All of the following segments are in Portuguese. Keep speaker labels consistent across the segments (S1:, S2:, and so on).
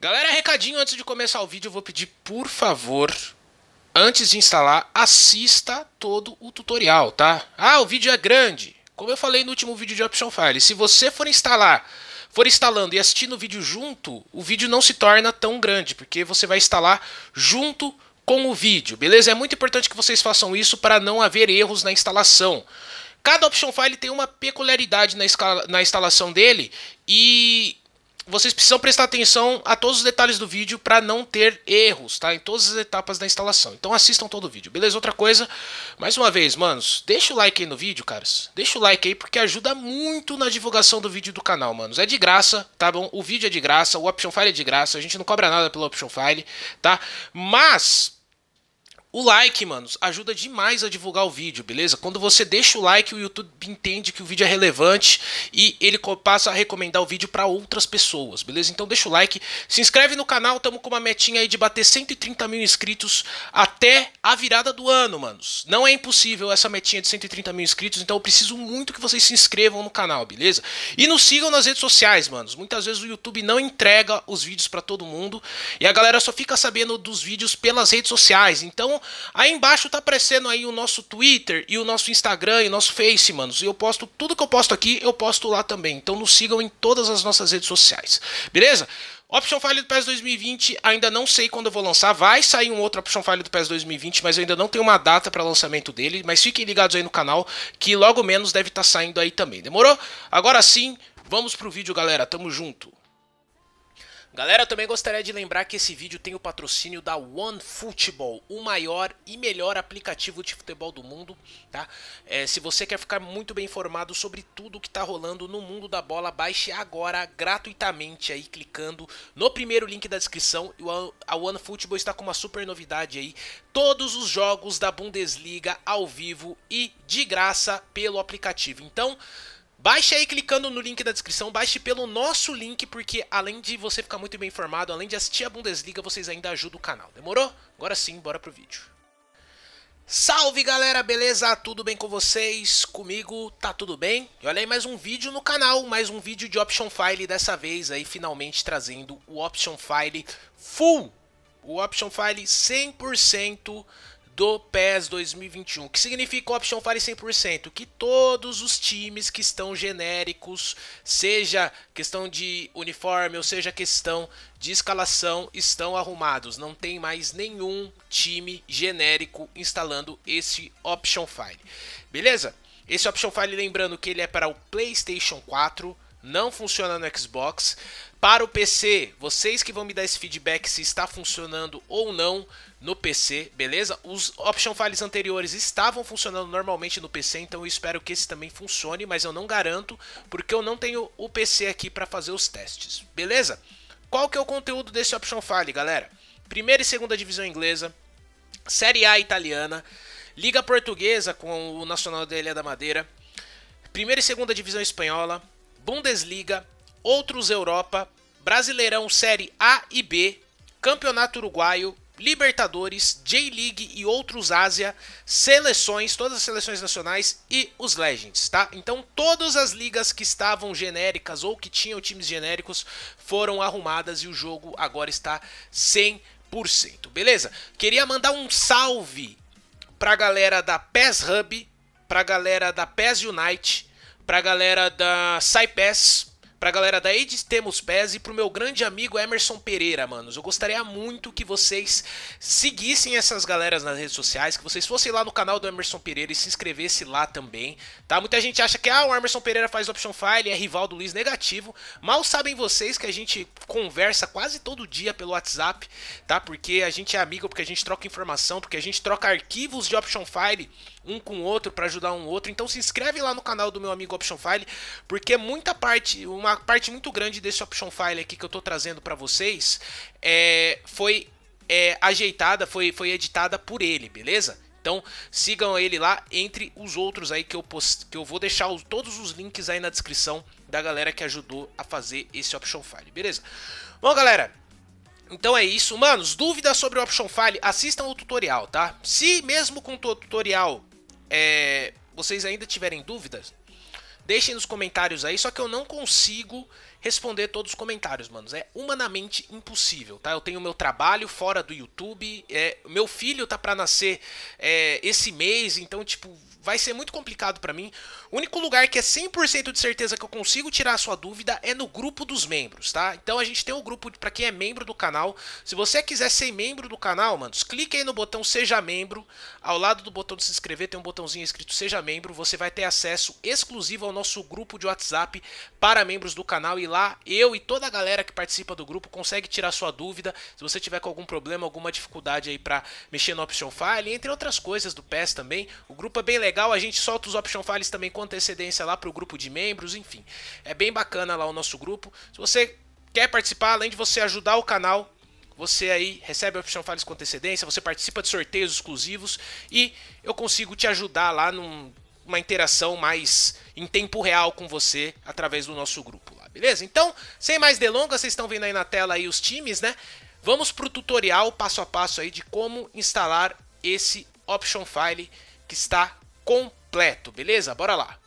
S1: Galera, recadinho antes de começar o vídeo, eu vou pedir por favor, antes de instalar, assista todo o tutorial, tá? Ah, o vídeo é grande. Como eu falei no último vídeo de Option File, se você for instalar, for instalando e assistindo o vídeo junto, o vídeo não se torna tão grande, porque você vai instalar junto com o vídeo, beleza? É muito importante que vocês façam isso para não haver erros na instalação. Cada option file tem uma peculiaridade na, escala, na instalação dele e vocês precisam prestar atenção a todos os detalhes do vídeo para não ter erros, tá? Em todas as etapas da instalação. Então assistam todo o vídeo, beleza? Outra coisa, mais uma vez, manos, deixa o like aí no vídeo, caras. Deixa o like aí porque ajuda muito na divulgação do vídeo do canal, manos. É de graça, tá bom? O vídeo é de graça, o Option File é de graça, a gente não cobra nada pelo Option File, tá? Mas o like, manos, ajuda demais a divulgar o vídeo, beleza? Quando você deixa o like, o YouTube entende que o vídeo é relevante e ele passa a recomendar o vídeo para outras pessoas, beleza? Então deixa o like, se inscreve no canal, tamo com uma metinha aí de bater 130 mil inscritos até a virada do ano, manos. Não é impossível essa metinha de 130 mil inscritos, então eu preciso muito que vocês se inscrevam no canal, beleza? E nos sigam nas redes sociais, manos. Muitas vezes o YouTube não entrega os vídeos para todo mundo e a galera só fica sabendo dos vídeos pelas redes sociais, então Aí embaixo tá aparecendo aí o nosso Twitter e o nosso Instagram e o nosso Face, manos. E eu posto tudo que eu posto aqui, eu posto lá também. Então nos sigam em todas as nossas redes sociais. Beleza? Option File do PES 2020, ainda não sei quando eu vou lançar. Vai sair um outro Option File do PES 2020, mas eu ainda não tenho uma data para lançamento dele. Mas fiquem ligados aí no canal, que logo menos deve estar tá saindo aí também. Demorou? Agora sim, vamos pro vídeo, galera. Tamo junto. Galera, eu também gostaria de lembrar que esse vídeo tem o patrocínio da OneFootball, o maior e melhor aplicativo de futebol do mundo, tá? É, se você quer ficar muito bem informado sobre tudo que está rolando no mundo da bola, baixe agora gratuitamente aí clicando no primeiro link da descrição. A OneFootball está com uma super novidade aí, todos os jogos da Bundesliga ao vivo e de graça pelo aplicativo. Então, Baixe aí clicando no link da descrição, baixe pelo nosso link, porque além de você ficar muito bem informado, além de assistir a Bundesliga, vocês ainda ajudam o canal. Demorou? Agora sim, bora pro vídeo. Salve galera, beleza? Tudo bem com vocês? Comigo tá tudo bem? E olha aí mais um vídeo no canal, mais um vídeo de Option File, dessa vez aí finalmente trazendo o Option File Full, o Option File 100% do PES 2021. que significa Option Fire 100%? Que todos os times que estão genéricos, seja questão de uniforme ou seja questão de escalação, estão arrumados. Não tem mais nenhum time genérico instalando esse Option File. Beleza? Esse Option File, lembrando que ele é para o PlayStation 4, não funciona no Xbox. Para o PC, vocês que vão me dar esse feedback se está funcionando ou não no PC, beleza? Os option files anteriores estavam funcionando normalmente no PC, então eu espero que esse também funcione, mas eu não garanto, porque eu não tenho o PC aqui para fazer os testes, beleza? Qual que é o conteúdo desse option file, galera? Primeira e segunda divisão inglesa, Série A italiana, Liga Portuguesa com o Nacional da Ilha é da Madeira, Primeira e segunda divisão espanhola, Bundesliga, outros Europa, Brasileirão Série A e B, Campeonato Uruguaio, Libertadores, J-League e outros Ásia, seleções, todas as seleções nacionais e os Legends, tá? Então todas as ligas que estavam genéricas ou que tinham times genéricos foram arrumadas e o jogo agora está 100%, beleza? Queria mandar um salve pra galera da PES Hub, pra galera da PES Unite, pra galera da SciPass, pra galera da Edis Temos Pés e pro meu grande amigo Emerson Pereira, manos. Eu gostaria muito que vocês seguissem essas galeras nas redes sociais, que vocês fossem lá no canal do Emerson Pereira e se inscrevessem lá também, tá? Muita gente acha que ah, o Emerson Pereira faz option file, é rival do Luiz negativo. Mal sabem vocês que a gente conversa quase todo dia pelo WhatsApp, tá? Porque a gente é amigo, porque a gente troca informação, porque a gente troca arquivos de option file um com o outro para ajudar um outro. Então se inscreve lá no canal do meu amigo Option File, porque muita parte, uma parte muito grande desse Option File aqui que eu tô trazendo para vocês, é, foi é, ajeitada, foi, foi editada por ele, beleza? Então sigam ele lá, entre os outros aí que eu, post... que eu vou deixar os, todos os links aí na descrição da galera que ajudou a fazer esse Option File, beleza? Bom, galera, então é isso. Manos, dúvidas sobre o Option File, assistam o tutorial, tá? Se mesmo com o tutorial é, vocês ainda tiverem dúvidas, deixem nos comentários aí. Só que eu não consigo responder todos os comentários, manos. É humanamente impossível, tá? Eu tenho meu trabalho fora do YouTube, é, meu filho tá para nascer é, esse mês, então, tipo, vai ser muito complicado para mim. O único lugar que é 100% de certeza que eu consigo tirar a sua dúvida é no grupo dos membros, tá? Então a gente tem um grupo para quem é membro do canal. Se você quiser ser membro do canal, manos, clique aí no botão Seja Membro. Ao lado do botão de se inscrever tem um botãozinho escrito Seja Membro. Você vai ter acesso exclusivo ao nosso grupo de WhatsApp para membros do canal e lá, eu e toda a galera que participa do grupo consegue tirar sua dúvida. Se você tiver com algum problema, alguma dificuldade aí para mexer no option file, entre outras coisas do PES também. O grupo é bem legal, a gente solta os option files também com antecedência lá para o grupo de membros, enfim. É bem bacana lá o nosso grupo. Se você quer participar, além de você ajudar o canal, você aí recebe a opção Files com antecedência, você participa de sorteios exclusivos e eu consigo te ajudar lá numa interação mais em tempo real com você através do nosso grupo beleza? Então, sem mais delongas, vocês estão vendo aí na tela aí os times, né? Vamos para o tutorial passo a passo aí de como instalar esse option file que está completo, beleza? Bora lá!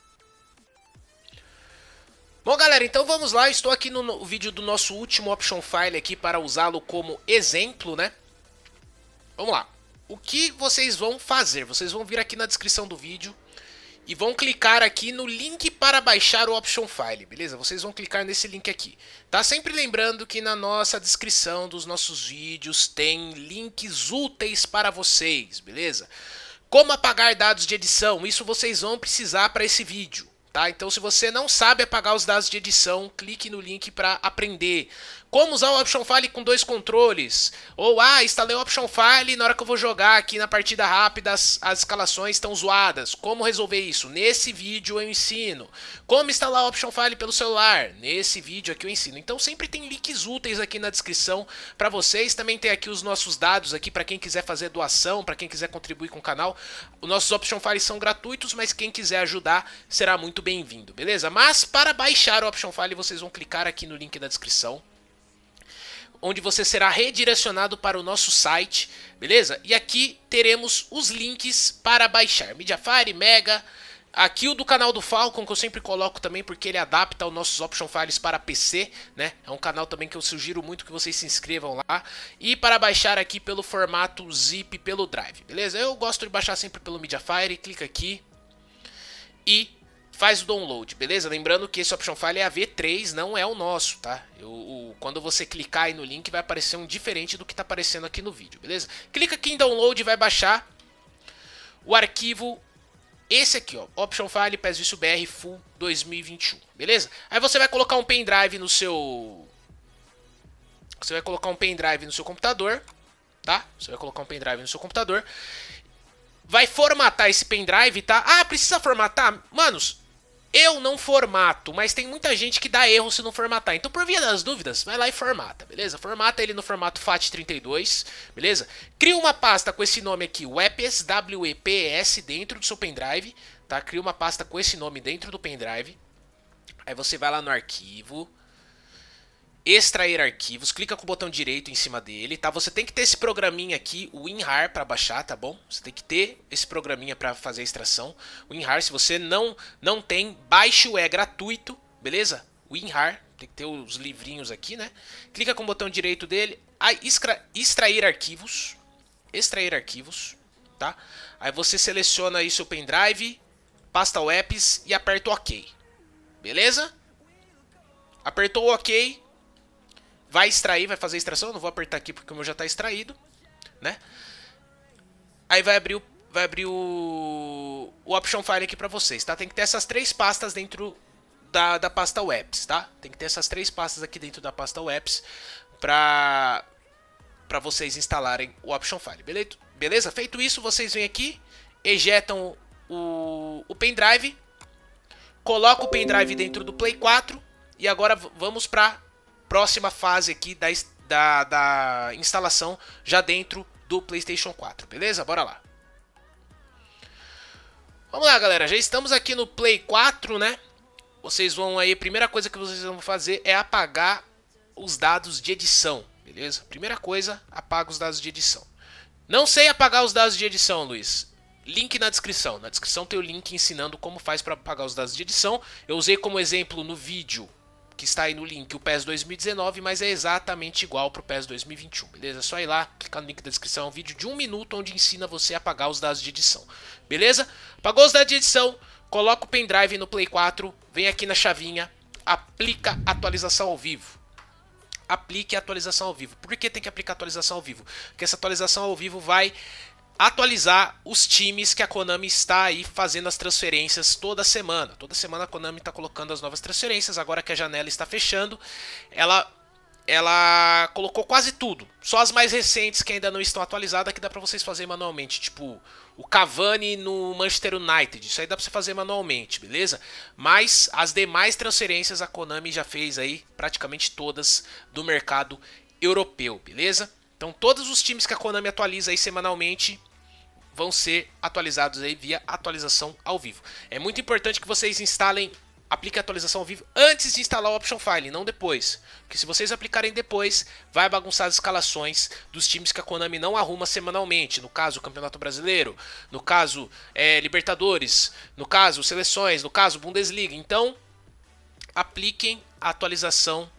S1: Bom galera, então vamos lá, estou aqui no, no vídeo do nosso último option file aqui para usá-lo como exemplo, né? Vamos lá. O que vocês vão fazer? Vocês vão vir aqui na descrição do vídeo, e vão clicar aqui no link para baixar o Option File, beleza? Vocês vão clicar nesse link aqui. Tá sempre lembrando que na nossa descrição dos nossos vídeos tem links úteis para vocês, beleza? Como apagar dados de edição, isso vocês vão precisar para esse vídeo. Tá? Então, se você não sabe apagar os dados de edição, clique no link para aprender. Como usar o Option File com dois controles? Ou, ah, instalei o Option File e na hora que eu vou jogar aqui na partida rápida as, as escalações estão zoadas. Como resolver isso? Nesse vídeo eu ensino. Como instalar o Option File pelo celular? Nesse vídeo aqui eu ensino. Então sempre tem links úteis aqui na descrição para vocês. Também tem aqui os nossos dados aqui para quem quiser fazer doação, para quem quiser contribuir com o canal. Os nossos Option Files são gratuitos, mas quem quiser ajudar será muito bem-vindo, beleza? Mas para baixar o Option File vocês vão clicar aqui no link da descrição onde você será redirecionado para o nosso site, beleza? E aqui teremos os links para baixar Mediafire, Mega, Aqui o do canal do Falcon, que eu sempre coloco também, porque ele adapta os nossos option files para PC, né? É um canal também que eu sugiro muito que vocês se inscrevam lá. E para baixar aqui pelo formato zip pelo drive, beleza? Eu gosto de baixar sempre pelo Mediafire, clica aqui. E faz o download, beleza? Lembrando que esse option file é a V3, não é o nosso, tá? Eu, o, quando você clicar aí no link vai aparecer um diferente do que está aparecendo aqui no vídeo, beleza? Clica aqui em download e vai baixar o arquivo esse aqui, ó, option file PESVISO BR Full 2021, beleza? Aí você vai colocar um pendrive no seu você vai colocar um pendrive no seu computador, tá? Você vai colocar um pendrive no seu computador vai formatar esse pendrive, tá? Ah, precisa formatar? Manos, eu não formato, mas tem muita gente que dá erro se não formatar. Então, por via das dúvidas, vai lá e formata, beleza? Formata ele no formato FAT32, beleza? Cria uma pasta com esse nome aqui, WEPS, W-E-P-S, dentro do seu pendrive, tá? Cria uma pasta com esse nome dentro do pendrive. Aí você vai lá no arquivo, extrair arquivos, clica com o botão direito em cima dele, tá? Você tem que ter esse programinha aqui, o WinRAR para baixar, tá bom? Você tem que ter esse programinha para fazer a extração. O WinRAR, se você não não tem, baixe o é gratuito, beleza? WinRAR, tem que ter os livrinhos aqui, né? Clica com o botão direito dele, aí extra, extrair arquivos, extrair arquivos, tá? Aí você seleciona aí seu pendrive, pasta o apps e aperta o OK. Beleza? Apertou o OK, vai extrair, vai fazer a extração, eu não vou apertar aqui porque o meu já está extraído, né? Aí vai abrir o, vai abrir o, o option file aqui para vocês, tá? Tem que ter essas três pastas dentro da, da pasta webs, tá? Tem que ter essas três pastas aqui dentro da pasta webs para para vocês instalarem o option file, beleza? Beleza? Feito isso, vocês vêm aqui, ejetam o, o pendrive, colocam o pendrive dentro do Play 4 e agora vamos para próxima fase aqui da, da, da instalação já dentro do PlayStation 4, beleza? Bora lá. Vamos lá, galera. Já estamos aqui no Play 4, né? Vocês vão aí, a primeira coisa que vocês vão fazer é apagar os dados de edição, beleza? Primeira coisa, apaga os dados de edição. Não sei apagar os dados de edição, Luiz. Link na descrição. Na descrição tem o link ensinando como faz para apagar os dados de edição. Eu usei como exemplo no vídeo que está aí no link, o PES 2019, mas é exatamente igual para o PES 2021, beleza? É só ir lá, clicar no link da descrição, é um vídeo de um minuto onde ensina você a apagar os dados de edição, beleza? Apagou os dados de edição, coloca o pendrive no Play 4, vem aqui na chavinha, aplica atualização ao vivo. Aplique a atualização ao vivo. Por que tem que aplicar atualização ao vivo? Porque essa atualização ao vivo vai atualizar os times que a Konami está aí fazendo as transferências toda semana. Toda semana a Konami está colocando as novas transferências, agora que a janela está fechando, ela ela colocou quase tudo. Só as mais recentes que ainda não estão atualizadas que dá para vocês fazer manualmente, tipo o Cavani no Manchester United. Isso aí dá para você fazer manualmente, beleza? Mas as demais transferências a Konami já fez aí praticamente todas do mercado europeu, beleza? Então todos os times que a Konami atualiza aí semanalmente vão ser atualizados aí via atualização ao vivo. É muito importante que vocês instalem apliquem a atualização ao vivo antes de instalar o option file, não depois. Porque se vocês aplicarem depois, vai bagunçar as escalações dos times que a Konami não arruma semanalmente. No caso, Campeonato Brasileiro, no caso, é, Libertadores, no caso, Seleções, no caso, Bundesliga. Então, apliquem a atualização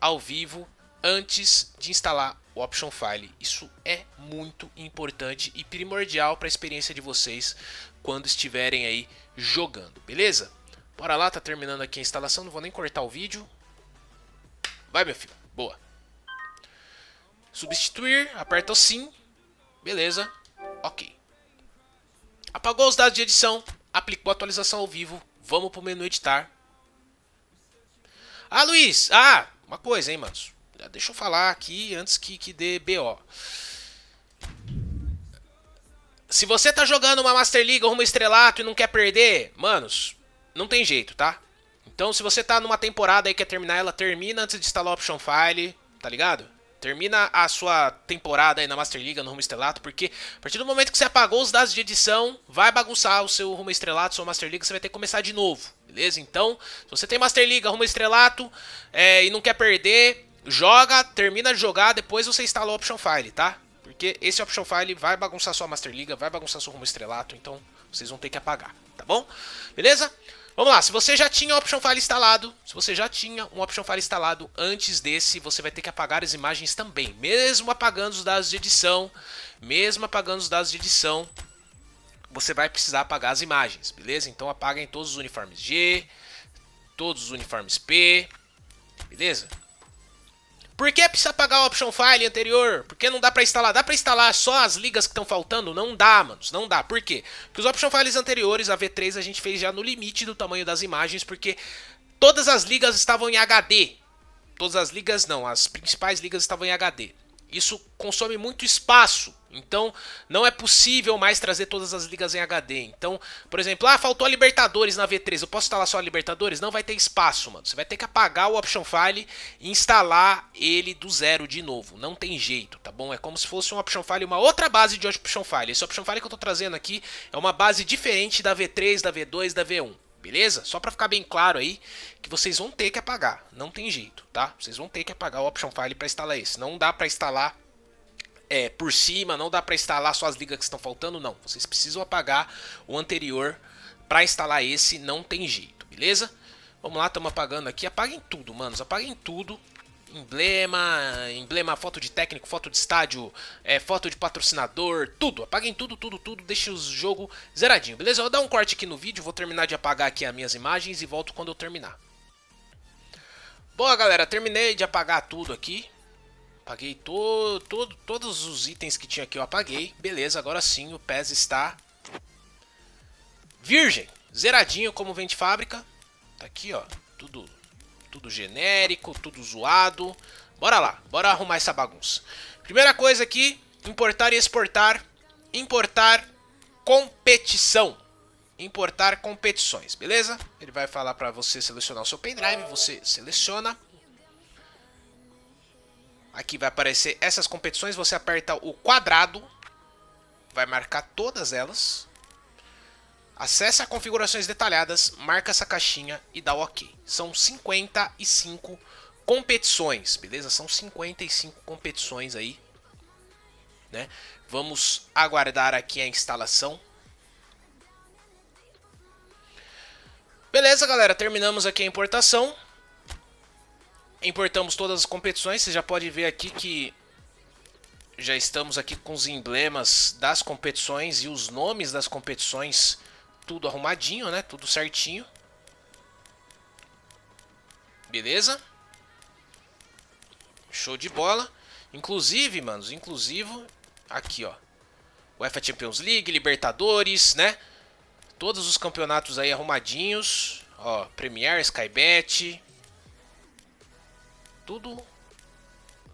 S1: ao vivo antes de instalar o option file. Isso é muito importante e primordial para a experiência de vocês quando estiverem aí jogando, beleza? Bora lá, tá terminando aqui a instalação, não vou nem cortar o vídeo. Vai, meu filho, boa. Substituir, aperta o sim, beleza, ok. Apagou os dados de edição, aplicou a atualização ao vivo, vamos pro menu editar. Ah, Luiz, ah, uma coisa, hein, manos. Deixa eu falar aqui antes que, que dê BO. Se você tá jogando uma Master League ou uma Estrelato e não quer perder, manos, não tem jeito, tá? Então, se você tá numa temporada aí que quer terminar ela, termina antes de instalar o Option File, tá ligado? Termina a sua temporada aí na Master League, no Rumo Estrelato, porque a partir do momento que você apagou os dados de edição, vai bagunçar o seu Rumo Estrelato, sua Master League, você vai ter que começar de novo, beleza? Então, se você tem Master League, Rumo Estrelato é, e não quer perder, Joga, termina de jogar, depois você instala o option file, tá? Porque esse option file vai bagunçar sua Master Liga, vai bagunçar seu rumo estrelato, então vocês vão ter que apagar, tá bom? Beleza? Vamos lá, se você já tinha o option file instalado, se você já tinha um option file instalado antes desse, você vai ter que apagar as imagens também, mesmo apagando os dados de edição, mesmo apagando os dados de edição, você vai precisar apagar as imagens, beleza? Então apaguem todos os uniformes G, todos os uniformes P, beleza? Por que precisa pagar o option file anterior? Porque não dá pra instalar? Dá pra instalar só as ligas que estão faltando? Não dá, manos. Não dá. Por quê? Porque os option files anteriores, a V3, a gente fez já no limite do tamanho das imagens, porque todas as ligas estavam em HD. Todas as ligas não, as principais ligas estavam em HD. Isso consome muito espaço. Então, não é possível mais trazer todas as ligas em HD. Então, por exemplo, ah, faltou a Libertadores na V3. Eu posso instalar só a Libertadores? Não vai ter espaço, mano. Você vai ter que apagar o option file e instalar ele do zero de novo. Não tem jeito, tá bom? É como se fosse um option file, uma outra base de option file. Esse option file que eu tô trazendo aqui é uma base diferente da V3, da V2, da V1. Beleza? Só para ficar bem claro aí que vocês vão ter que apagar, não tem jeito, tá? Vocês vão ter que apagar o option file para instalar esse. Não dá para instalar é, por cima, não dá para instalar só as ligas que estão faltando, não. Vocês precisam apagar o anterior para instalar esse, não tem jeito, beleza? Vamos lá, estamos apagando aqui. Apaguem tudo, manos, apaguem tudo, emblema, emblema, foto de técnico, foto de estádio, é, foto de patrocinador, tudo. Apaguem tudo, tudo, tudo, deixe o jogo zeradinho, beleza? Eu vou dar um corte aqui no vídeo, vou terminar de apagar aqui as minhas imagens e volto quando eu terminar. Boa, galera, terminei de apagar tudo aqui. Apaguei to, to, todos os itens que tinha aqui, eu apaguei. Beleza, agora sim o PES está virgem, zeradinho como vem de fábrica. Tá aqui, ó, tudo tudo genérico, tudo zoado. Bora lá, bora arrumar essa bagunça. Primeira coisa aqui, importar e exportar. Importar competição. Importar competições, beleza? Ele vai falar para você selecionar o seu pendrive, você seleciona. Aqui vai aparecer essas competições, você aperta o quadrado, vai marcar todas elas. Acesse as configurações detalhadas, marca essa caixinha e dá OK. São 55 competições, beleza? São 55 competições aí, né? Vamos aguardar aqui a instalação. Beleza, galera, terminamos aqui a importação. Importamos todas as competições, você já pode ver aqui que já estamos aqui com os emblemas das competições e os nomes das competições tudo arrumadinho, né? Tudo certinho. Beleza? Show de bola. Inclusive, manos, inclusive, aqui, ó. UEFA Champions League, Libertadores, né? Todos os campeonatos aí arrumadinhos. Ó, Premier, Skybet. Tudo.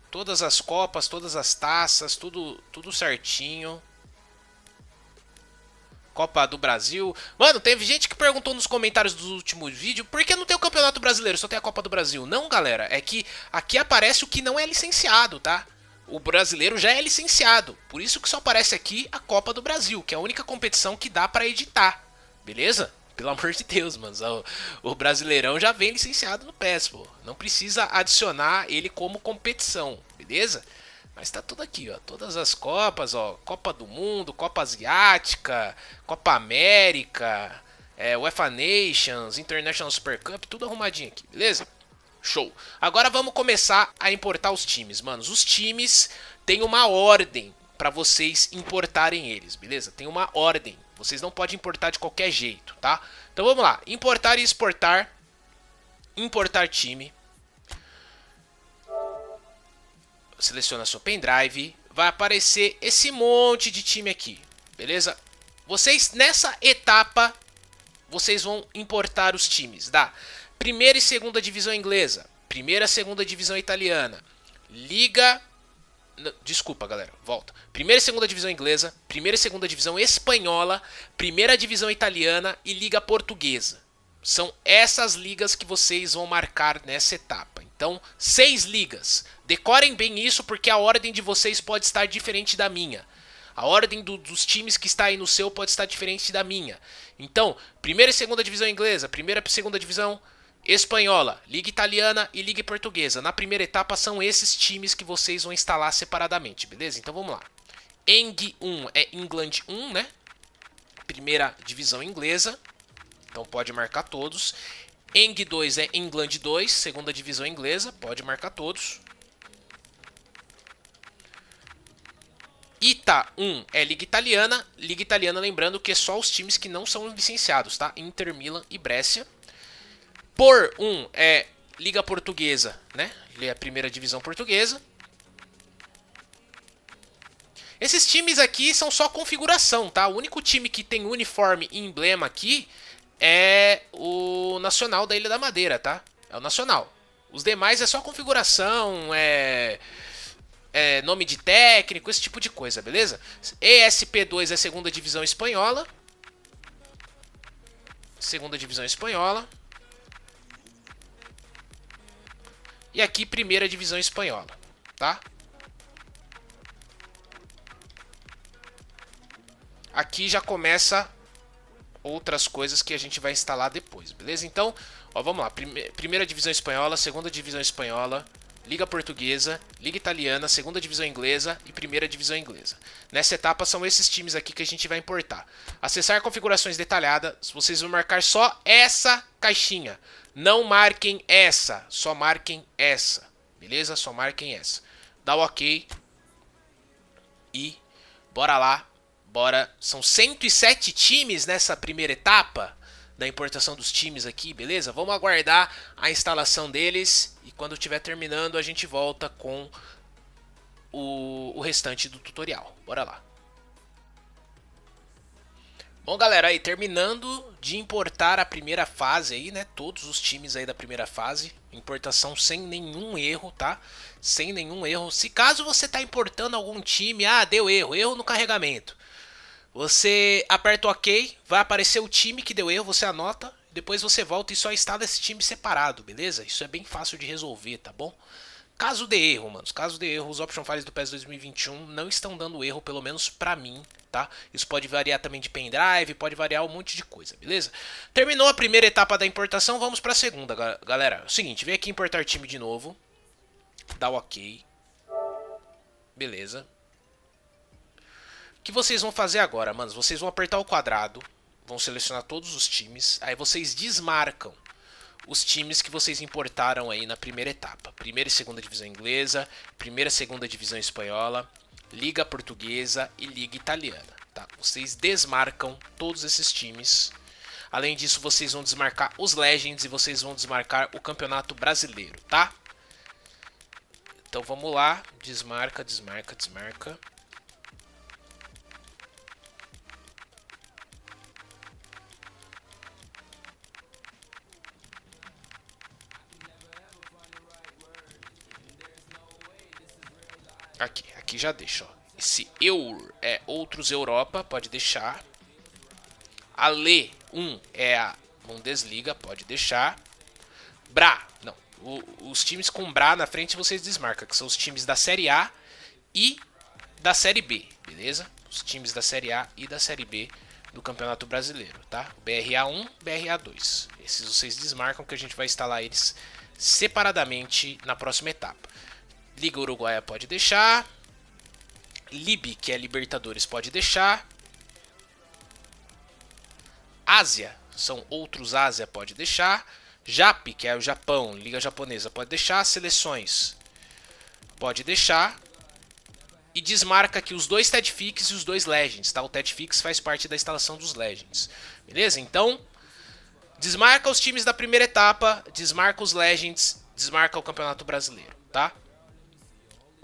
S1: Todas as copas, todas as taças, tudo, tudo certinho. Copa do Brasil. Mano, teve gente que perguntou nos comentários do último vídeo por que não tem o Campeonato Brasileiro, só tem a Copa do Brasil. Não, galera, é que aqui aparece o que não é licenciado, tá? O brasileiro já é licenciado, por isso que só aparece aqui a Copa do Brasil, que é a única competição que dá para editar, beleza? Pelo amor de Deus, mano, o, brasileirão já vem licenciado no PES, pô. Não precisa adicionar ele como competição, beleza? Mas tá tudo aqui, ó. Todas as Copas, ó. Copa do Mundo, Copa Asiática, Copa América, é, UEFA Nations, International Super Cup, tudo arrumadinho aqui, beleza? Show. Agora vamos começar a importar os times, manos. Os times têm uma ordem para vocês importarem eles, beleza? Tem uma ordem. Vocês não podem importar de qualquer jeito, tá? Então vamos lá. Importar e exportar. Importar time. seleciona seu pendrive, vai aparecer esse monte de time aqui, beleza? Vocês, nessa etapa, vocês vão importar os times da tá? primeira e segunda divisão inglesa, primeira e segunda divisão italiana, liga... Desculpa, galera, volta. Primeira e segunda divisão inglesa, primeira e segunda divisão espanhola, primeira divisão italiana e liga portuguesa. São essas ligas que vocês vão marcar nessa etapa. Então, seis ligas. Decorem bem isso porque a ordem de vocês pode estar diferente da minha. A ordem do, dos times que está aí no seu pode estar diferente da minha. Então, primeira e segunda divisão inglesa, primeira e segunda divisão espanhola, liga italiana e liga portuguesa. Na primeira etapa são esses times que vocês vão instalar separadamente, beleza? Então vamos lá. Eng 1 é England 1, né? Primeira divisão inglesa. Então pode marcar todos. Eng 2 é England 2, segunda divisão inglesa, pode marcar todos. Ita 1 é Liga Italiana. Liga Italiana, lembrando que é só os times que não são licenciados, tá? Inter, Milan e Brescia. Por 1 é Liga Portuguesa, né? É a primeira divisão portuguesa. Esses times aqui são só configuração, tá? O único time que tem uniforme e emblema aqui é o Nacional da Ilha da Madeira, tá? É o Nacional. Os demais é só configuração, é é, nome de técnico, esse tipo de coisa, beleza? ESP2 é a segunda divisão espanhola. Segunda divisão espanhola. E aqui, primeira divisão espanhola, tá? Aqui já começa outras coisas que a gente vai instalar depois, beleza? Então, ó, vamos lá. Primeira divisão espanhola, segunda divisão espanhola, Liga Portuguesa, Liga Italiana, Segunda Divisão Inglesa e Primeira Divisão Inglesa. Nessa etapa são esses times aqui que a gente vai importar. Acessar configurações detalhadas, vocês vão marcar só essa caixinha. Não marquem essa, só marquem essa. Beleza? Só marquem essa. Dá o OK. E bora lá. Bora. São 107 times nessa primeira etapa da importação dos times aqui, beleza? Vamos aguardar a instalação deles e quando estiver terminando a gente volta com o, o restante do tutorial. Bora lá. Bom, galera, aí terminando de importar a primeira fase aí, né? Todos os times aí da primeira fase, importação sem nenhum erro, tá? Sem nenhum erro. Se caso você tá importando algum time, ah, deu erro, erro no carregamento. Você aperta o OK, vai aparecer o time que deu erro, você anota, depois você volta e só está desse time separado, beleza? Isso é bem fácil de resolver, tá bom? Caso de erro, mano, caso de erro, os option files do PES 2021 não estão dando erro, pelo menos pra mim, tá? Isso pode variar também de pendrive, pode variar um monte de coisa, beleza? Terminou a primeira etapa da importação, vamos pra segunda, galera. É o seguinte, vem aqui importar time de novo, dá o ok, beleza que vocês vão fazer agora, mano? Vocês vão apertar o quadrado, vão selecionar todos os times, aí vocês desmarcam os times que vocês importaram aí na primeira etapa. Primeira e segunda divisão inglesa, primeira e segunda divisão espanhola, liga portuguesa e liga italiana, tá? Vocês desmarcam todos esses times. Além disso, vocês vão desmarcar os Legends e vocês vão desmarcar o Campeonato Brasileiro, tá? Então vamos lá, desmarca, desmarca, desmarca. Aqui, aqui já deixa, ó. Esse EUR é Outros Europa, pode deixar. A 1 um, é a Bundesliga, pode deixar. BRA, não. O, os times com BRA na frente vocês desmarcam, que são os times da Série A e da Série B, beleza? Os times da Série A e da Série B do Campeonato Brasileiro, tá? BRA1, BRA2. Esses vocês desmarcam que a gente vai instalar eles separadamente na próxima etapa. Liga Uruguaia pode deixar. Lib, que é Libertadores, pode deixar. Ásia, são outros Ásia, pode deixar. JAP, que é o Japão, Liga Japonesa, pode deixar. Seleções, pode deixar. E desmarca aqui os dois Fix e os dois Legends, tá? O Fix faz parte da instalação dos Legends. Beleza? Então, desmarca os times da primeira etapa, desmarca os Legends, desmarca o Campeonato Brasileiro, tá?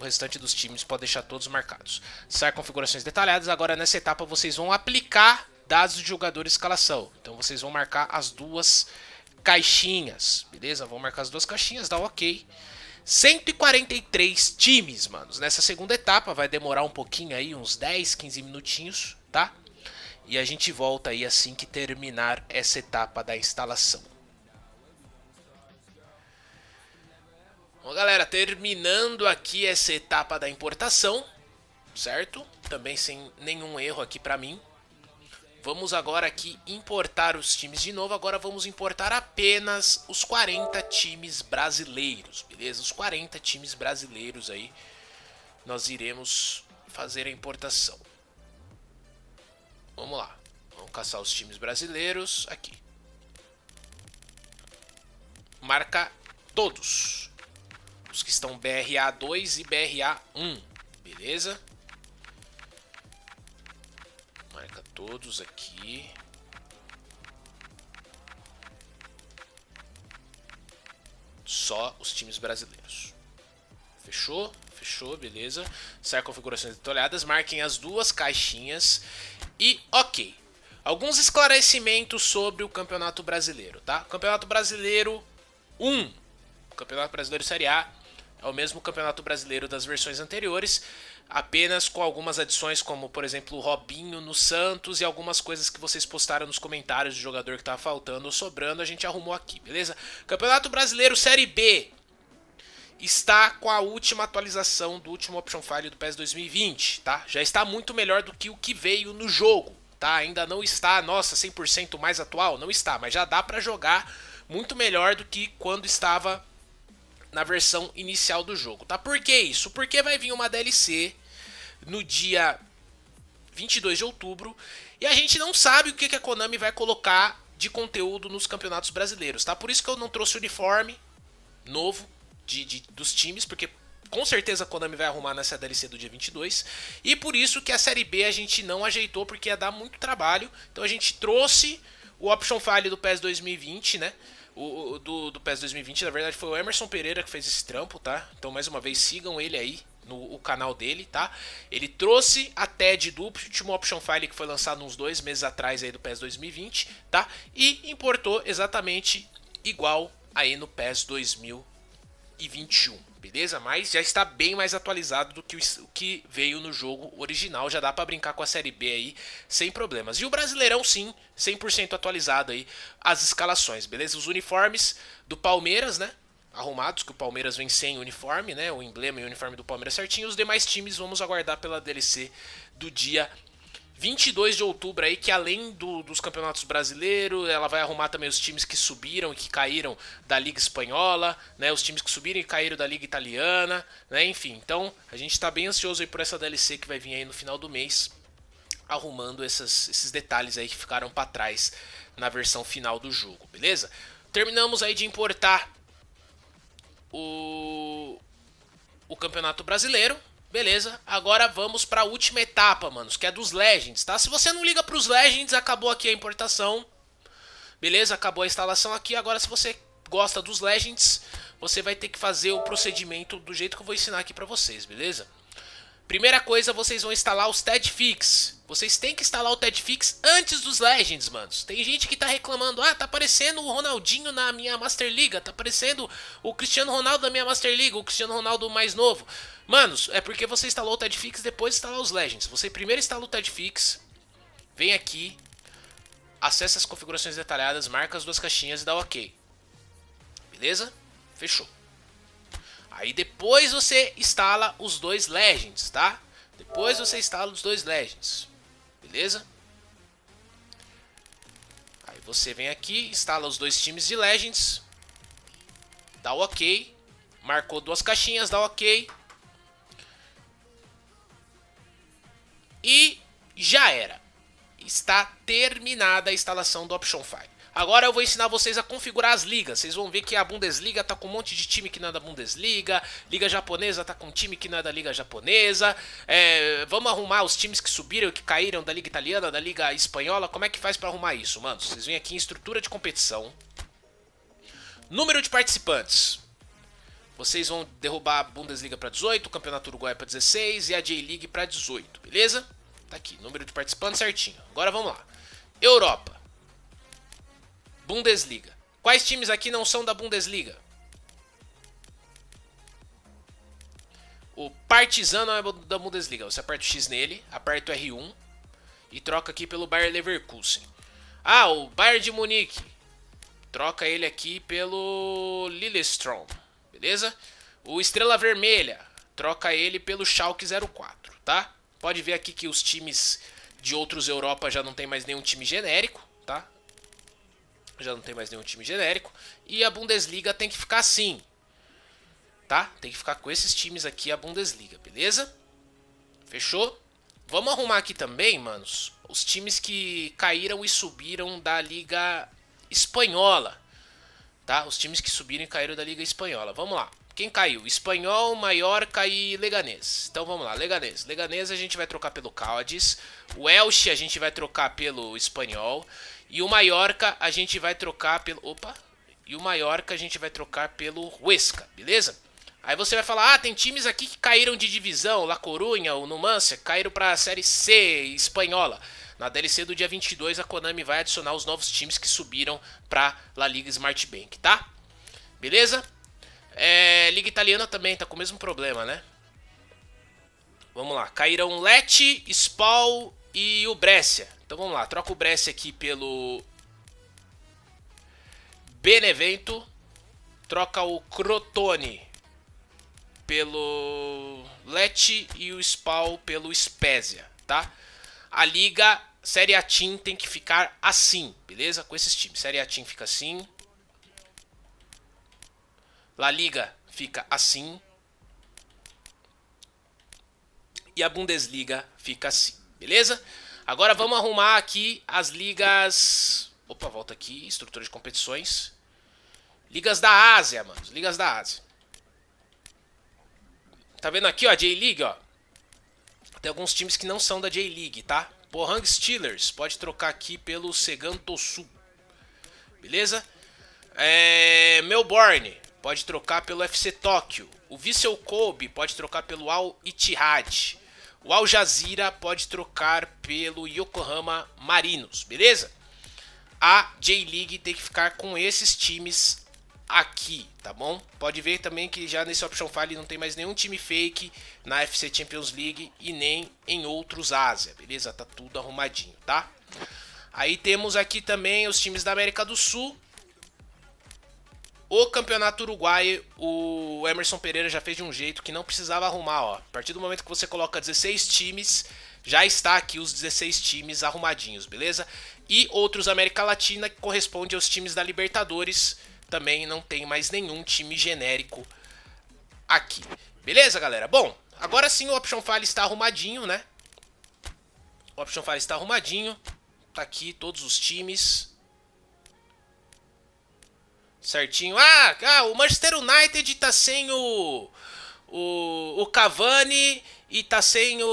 S1: O restante dos times pode deixar todos marcados. Sai configurações detalhadas. Agora nessa etapa vocês vão aplicar dados de jogador e escalação. Então vocês vão marcar as duas caixinhas, beleza? Vão marcar as duas caixinhas, dá ok. 143 times, manos. Nessa segunda etapa vai demorar um pouquinho aí, uns 10, 15 minutinhos, tá? E a gente volta aí assim que terminar essa etapa da instalação. Bom, galera, terminando aqui essa etapa da importação, certo? Também sem nenhum erro aqui pra mim. Vamos agora aqui importar os times de novo. Agora vamos importar apenas os 40 times brasileiros, beleza? Os 40 times brasileiros aí nós iremos fazer a importação. Vamos lá. Vamos caçar os times brasileiros aqui. Marca todos estão BRA2 e BRA1, beleza? Marca todos aqui. Só os times brasileiros. Fechou? Fechou, beleza. Sai configurações detalhadas, marquem as duas caixinhas e ok. Alguns esclarecimentos sobre o Campeonato Brasileiro, tá? Campeonato Brasileiro 1, Campeonato Brasileiro Série A é o mesmo campeonato brasileiro das versões anteriores, apenas com algumas adições, como por exemplo o Robinho no Santos e algumas coisas que vocês postaram nos comentários de jogador que tá faltando ou sobrando, a gente arrumou aqui, beleza? Campeonato Brasileiro Série B está com a última atualização do último Option File do PES 2020, tá? Já está muito melhor do que o que veio no jogo, tá? Ainda não está, nossa, 100% mais atual, não está, mas já dá para jogar muito melhor do que quando estava na versão inicial do jogo, tá? Por que isso? Porque vai vir uma DLC no dia 22 de outubro e a gente não sabe o que a Konami vai colocar de conteúdo nos campeonatos brasileiros, tá? Por isso que eu não trouxe uniforme novo de, de dos times, porque com certeza a Konami vai arrumar nessa DLC do dia 22. E por isso que a Série B a gente não ajeitou, porque ia dar muito trabalho. Então a gente trouxe o Option File do PES 2020, né? O, do, do PES 2020, na verdade, foi o Emerson Pereira que fez esse trampo, tá? Então, mais uma vez, sigam ele aí no canal dele, tá? Ele trouxe a TED do último Option File que foi lançado uns dois meses atrás aí do PES 2020, tá? E importou exatamente igual aí no PES 2021 beleza? Mas já está bem mais atualizado do que o que veio no jogo original, já dá para brincar com a Série B aí sem problemas. E o Brasileirão sim, 100% atualizado aí as escalações, beleza? Os uniformes do Palmeiras, né? Arrumados, que o Palmeiras vem sem uniforme, né? O emblema e o uniforme do Palmeiras certinho. Os demais times vamos aguardar pela DLC do dia 22 de outubro aí, que além do, dos campeonatos brasileiros, ela vai arrumar também os times que subiram e que caíram da Liga Espanhola, né? Os times que subiram e caíram da Liga Italiana, né? Enfim, então a gente está bem ansioso aí por essa DLC que vai vir aí no final do mês, arrumando essas, esses detalhes aí que ficaram para trás na versão final do jogo, beleza? Terminamos aí de importar o, o Campeonato Brasileiro, Beleza, agora vamos para a última etapa, manos, que é dos Legends, tá? Se você não liga para os Legends, acabou aqui a importação. Beleza, acabou a instalação aqui. Agora, se você gosta dos Legends, você vai ter que fazer o procedimento do jeito que eu vou ensinar aqui para vocês, beleza? Primeira coisa, vocês vão instalar os TEDfix. Vocês têm que instalar o TEDfix antes dos Legends, manos. Tem gente que tá reclamando, ah, tá aparecendo o Ronaldinho na minha Master Liga, tá aparecendo o Cristiano Ronaldo na minha Master Liga, o Cristiano Ronaldo mais novo. Manos, é porque você instalou o TEDfix depois de instalar os Legends. Você primeiro instala o TEDfix, vem aqui, acessa as configurações detalhadas, marca as duas caixinhas e dá OK. Beleza? Fechou. Aí depois você instala os dois Legends, tá? Depois você instala os dois Legends, beleza? Aí você vem aqui, instala os dois times de Legends, dá o OK, marcou duas caixinhas, dá o OK. E já era. Está terminada a instalação do Option File. Agora eu vou ensinar vocês a configurar as ligas. Vocês vão ver que a Bundesliga tá com um monte de time que não é da Bundesliga, Liga Japonesa tá com um time que não é da Liga Japonesa. É, vamos arrumar os times que subiram, que caíram da Liga Italiana, da Liga Espanhola. Como é que faz para arrumar isso, mano? Vocês vêm aqui em estrutura de competição. Número de participantes. Vocês vão derrubar a Bundesliga para 18, o Campeonato Uruguai para 16 e a J-League para 18, beleza? Tá aqui, número de participantes certinho. Agora vamos lá. Europa. Bundesliga. Quais times aqui não são da Bundesliga? O Partizan não é da Bundesliga. Você aperta o X nele, aperta o R1 e troca aqui pelo Bayer Leverkusen. Ah, o Bayern de Munique. Troca ele aqui pelo Lillestrom, beleza? O Estrela Vermelha. Troca ele pelo Schalke 04, tá? Pode ver aqui que os times de outros Europa já não tem mais nenhum time genérico, tá? já não tem mais nenhum time genérico. E a Bundesliga tem que ficar assim, tá? Tem que ficar com esses times aqui a Bundesliga, beleza? Fechou? Vamos arrumar aqui também, manos, os times que caíram e subiram da Liga Espanhola, tá? Os times que subiram e caíram da Liga Espanhola. Vamos lá. Quem caiu? Espanhol, Maiorca e Leganês. Então vamos lá, Leganês. Leganês a gente vai trocar pelo Cádiz. O Elche a gente vai trocar pelo Espanhol. E o Maiorca a gente vai trocar pelo... Opa! E o Maiorca a gente vai trocar pelo Huesca, beleza? Aí você vai falar, ah, tem times aqui que caíram de divisão, La Coruña, o Numancia, caíram para a Série C espanhola. Na DLC do dia 22 a Konami vai adicionar os novos times que subiram para La Liga Smart Bank, tá? Beleza? É, Liga Italiana também tá com o mesmo problema, né? Vamos lá, caíram Lecce, Spal e o Brescia. Então vamos lá, troca o Brescia aqui pelo Benevento. Troca o Crotone pelo Lecce e o Spal pelo Spezia, tá? A liga Série A Team tem que ficar assim, beleza? Com esses times. Série A Team fica assim. La Liga fica assim. E a Bundesliga fica assim, beleza? Agora vamos arrumar aqui as ligas... Opa, volta aqui, estrutura de competições. Ligas da Ásia, mano. Ligas da Ásia. Tá vendo aqui, ó, J-League, ó. Tem alguns times que não são da J-League, tá? Pohang Steelers, pode trocar aqui pelo Segan Tosu. Beleza? É... Melbourne, pode trocar pelo FC Tóquio. O Vissel Kobe pode trocar pelo Al Ittihad o Al Jazeera pode trocar pelo Yokohama Marinos, beleza? A J-League tem que ficar com esses times aqui, tá bom? Pode ver também que já nesse Option File não tem mais nenhum time fake na FC Champions League e nem em outros Ásia, beleza? Tá tudo arrumadinho, tá? Aí temos aqui também os times da América do Sul, o campeonato uruguaio, o Emerson Pereira já fez de um jeito que não precisava arrumar, ó. A partir do momento que você coloca 16 times, já está aqui os 16 times arrumadinhos, beleza? E outros América Latina, que corresponde aos times da Libertadores, também não tem mais nenhum time genérico aqui. Beleza, galera? Bom, agora sim o Option File está arrumadinho, né? O Option File está arrumadinho. Tá aqui todos os times certinho. Ah, ah o Manchester United tá sem o, o, o Cavani e tá sem o,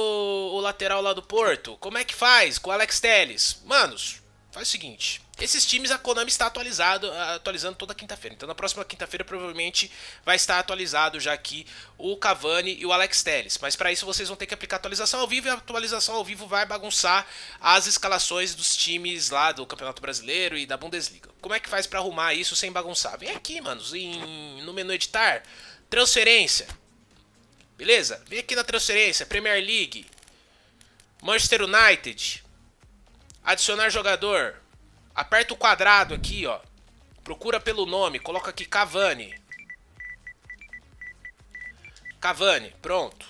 S1: o lateral lá do Porto. Como é que faz com o Alex Telles? Manos, faz o seguinte. Esses times a Konami está atualizado, atualizando toda quinta-feira. Então na próxima quinta-feira provavelmente vai estar atualizado já aqui o Cavani e o Alex Telles. Mas para isso vocês vão ter que aplicar atualização ao vivo e a atualização ao vivo vai bagunçar as escalações dos times lá do Campeonato Brasileiro e da Bundesliga. Como é que faz para arrumar isso sem bagunçar? Vem aqui, manos, em, no menu editar, transferência. Beleza? Vem aqui na transferência, Premier League, Manchester United, adicionar jogador. Aperta o quadrado aqui, ó. Procura pelo nome, coloca aqui Cavani. Cavani, pronto.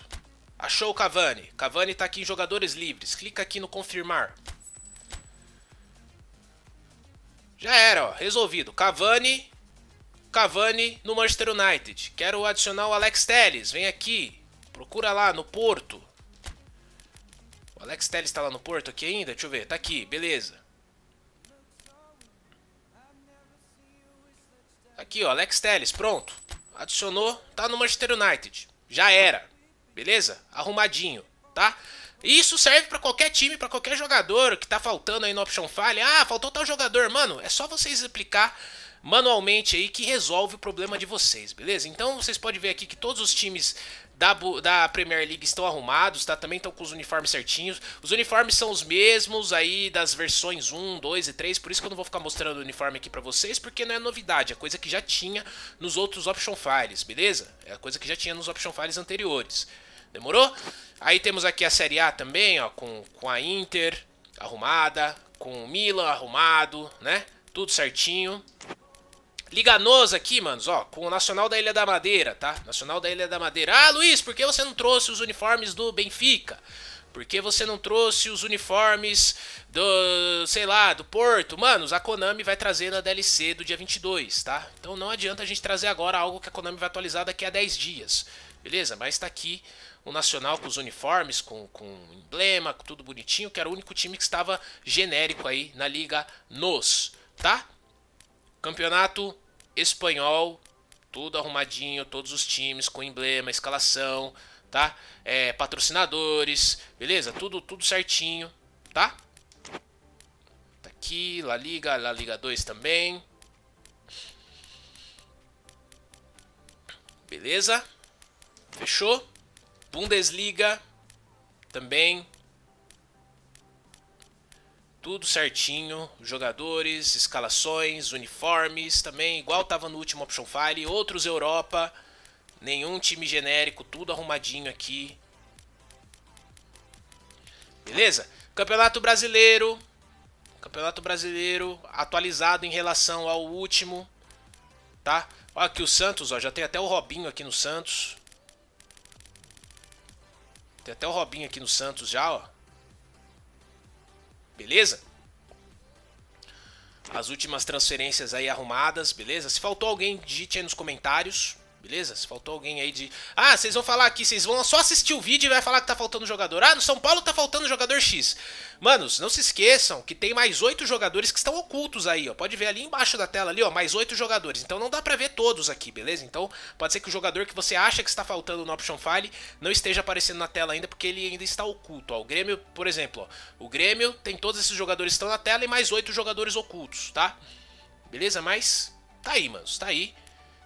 S1: Achou o Cavani. Cavani tá aqui em jogadores livres. Clica aqui no confirmar. Já era, ó, resolvido. Cavani, Cavani no Manchester United. Quero adicionar o Alex Telles, vem aqui. Procura lá no Porto. O Alex Telles tá lá no Porto aqui ainda? Deixa eu ver, tá aqui, beleza. Aqui, ó, Alex Telles, pronto. Adicionou, tá no Manchester United. Já era. Beleza? Arrumadinho, tá? Isso serve para qualquer time, para qualquer jogador que tá faltando aí no option File. Ah, faltou tal jogador, mano. É só vocês aplicar manualmente aí que resolve o problema de vocês, beleza? Então vocês podem ver aqui que todos os times da, da Premier League estão arrumados, tá? Também estão com os uniformes certinhos. Os uniformes são os mesmos aí das versões 1, 2 e 3, por isso que eu não vou ficar mostrando o uniforme aqui para vocês, porque não é novidade, é coisa que já tinha nos outros option files, beleza? É a coisa que já tinha nos option files anteriores. Demorou? Aí temos aqui a Série A também, ó, com, com a Inter arrumada, com o Milan arrumado, né? Tudo certinho. Liga Nos aqui, manos, ó, com o Nacional da Ilha da Madeira, tá? Nacional da Ilha da Madeira. Ah, Luiz, por que você não trouxe os uniformes do Benfica? Por que você não trouxe os uniformes do, sei lá, do Porto? Manos, a Konami vai trazer na DLC do dia 22, tá? Então não adianta a gente trazer agora algo que a Konami vai atualizar daqui a 10 dias, beleza? Mas tá aqui o Nacional com os uniformes, com, com emblema, com tudo bonitinho, que era o único time que estava genérico aí na Liga Nos, tá? Campeonato espanhol, tudo arrumadinho, todos os times com emblema, escalação, tá? É, patrocinadores, beleza? Tudo, tudo certinho, tá? Tá aqui, La Liga, La Liga 2 também. Beleza? Fechou? Bundesliga também tudo certinho, jogadores, escalações, uniformes também, igual tava no último Option File. Outros Europa, nenhum time genérico, tudo arrumadinho aqui. Beleza? Campeonato Brasileiro. Campeonato Brasileiro atualizado em relação ao último, tá? Olha aqui o Santos, ó, já tem até o Robinho aqui no Santos. Tem até o Robinho aqui no Santos já, ó beleza? As últimas transferências aí arrumadas, beleza? Se faltou alguém, digite aí nos comentários. Beleza? Se faltou alguém aí de. Ah, vocês vão falar aqui, vocês vão só assistir o vídeo e vai falar que tá faltando jogador. Ah, no São Paulo tá faltando jogador X. Manos, não se esqueçam que tem mais oito jogadores que estão ocultos aí, ó. Pode ver ali embaixo da tela ali, ó, mais oito jogadores. Então não dá pra ver todos aqui, beleza? Então pode ser que o jogador que você acha que está faltando no Option File não esteja aparecendo na tela ainda, porque ele ainda está oculto, ó. O Grêmio, por exemplo, ó. O Grêmio tem todos esses jogadores que estão na tela e mais oito jogadores ocultos, tá? Beleza? Mas tá aí, manos, tá aí.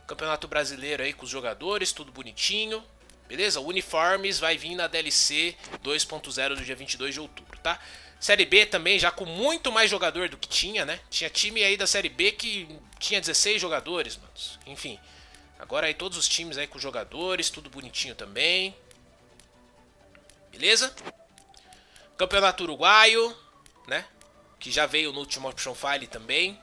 S1: Campeonato Brasileiro aí com os jogadores, tudo bonitinho. Beleza? Uniformes vai vir na DLC 2.0 do dia 22 de outubro, tá? Série B também, já com muito mais jogador do que tinha, né? Tinha time aí da Série B que tinha 16 jogadores, mano. Enfim, agora aí todos os times aí com jogadores, tudo bonitinho também. Beleza? Campeonato Uruguaio, né? Que já veio no último Option File também.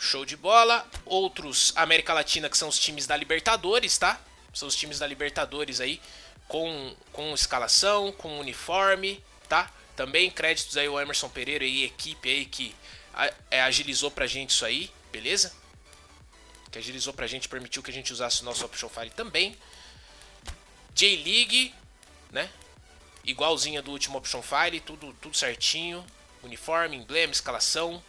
S1: Show de bola. Outros, América Latina, que são os times da Libertadores, tá? São os times da Libertadores aí, com, com escalação, com uniforme, tá? Também créditos aí o Emerson Pereira e equipe aí que é, agilizou pra gente isso aí, beleza? Que agilizou pra gente, permitiu que a gente usasse o nosso Option File também. J-League, né? Igualzinha do último Option File, tudo, tudo certinho. Uniforme, emblema, escalação,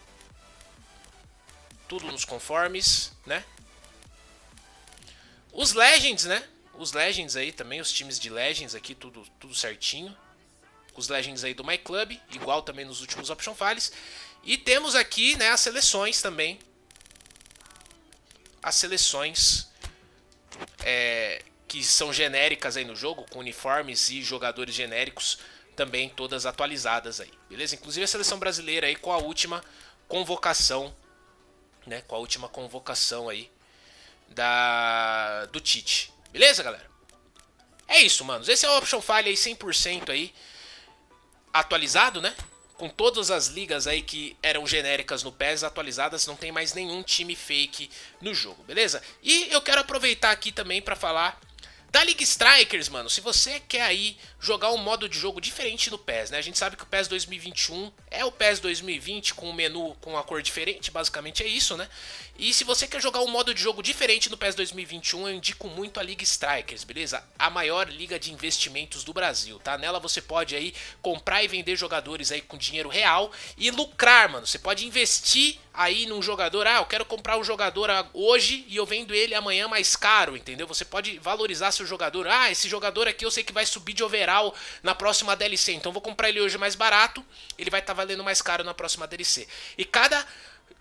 S1: tudo nos conformes, né? Os Legends, né? Os Legends aí também, os times de Legends aqui, tudo, tudo certinho. Os Legends aí do My Club, igual também nos últimos Option Files. E temos aqui, né, as seleções também. As seleções é, que são genéricas aí no jogo, com uniformes e jogadores genéricos também todas atualizadas aí, beleza? Inclusive a seleção brasileira aí com a última convocação né, com a última convocação aí da do Tite. Beleza, galera? É isso, manos. Esse é o Option File aí 100% aí atualizado, né? Com todas as ligas aí que eram genéricas no PES atualizadas, não tem mais nenhum time fake no jogo, beleza? E eu quero aproveitar aqui também para falar da League Strikers, mano, se você quer aí jogar um modo de jogo diferente do PES, né? A gente sabe que o PES 2021 é o PES 2020 com um menu com uma cor diferente, basicamente é isso, né? E se você quer jogar um modo de jogo diferente no PES 2021, eu indico muito a League Strikers, beleza? A maior liga de investimentos do Brasil, tá? Nela você pode aí comprar e vender jogadores aí com dinheiro real e lucrar, mano. Você pode investir aí num jogador, ah, eu quero comprar um jogador hoje e eu vendo ele amanhã mais caro, entendeu? Você pode valorizar seu jogador. Ah, esse jogador aqui eu sei que vai subir de overall na próxima DLC, então vou comprar ele hoje mais barato, ele vai estar tá valendo mais caro na próxima DLC. E cada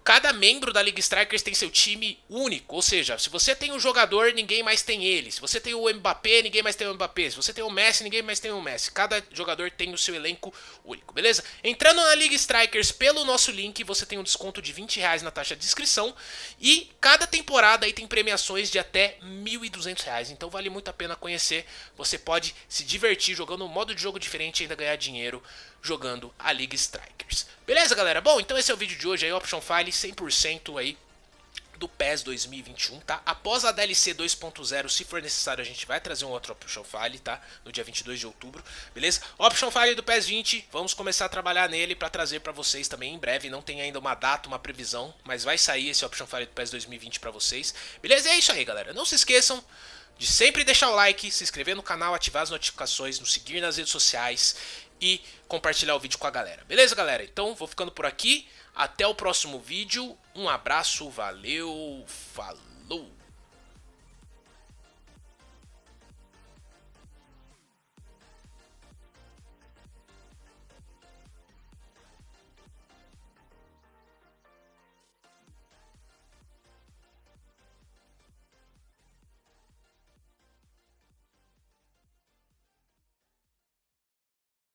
S1: Cada membro da League Strikers tem seu time único, ou seja, se você tem um jogador, ninguém mais tem ele. Se você tem o Mbappé, ninguém mais tem o Mbappé. Se você tem o Messi, ninguém mais tem o Messi. Cada jogador tem o seu elenco único, beleza? Entrando na League Strikers pelo nosso link, você tem um desconto de 20 reais na taxa de inscrição. E cada temporada aí tem premiações de até 1.200 reais. Então vale muito a pena conhecer. Você pode se divertir jogando um modo de jogo diferente e ainda ganhar dinheiro jogando a League Strikers. Beleza, galera? Bom, então esse é o vídeo de hoje aí, Option File 100% aí do PES 2021, tá? Após a DLC 2.0, se for necessário, a gente vai trazer um outro Option File, tá? No dia 22 de outubro, beleza? Option File do PES 20, vamos começar a trabalhar nele para trazer para vocês também em breve. Não tem ainda uma data, uma previsão, mas vai sair esse Option File do PES 2020 para vocês. Beleza? E é isso aí, galera. Não se esqueçam de sempre deixar o like, se inscrever no canal, ativar as notificações, nos seguir nas redes sociais e compartilhar o vídeo com a galera. Beleza, galera? Então, vou ficando por aqui. Até o próximo vídeo. Um abraço, valeu, falou!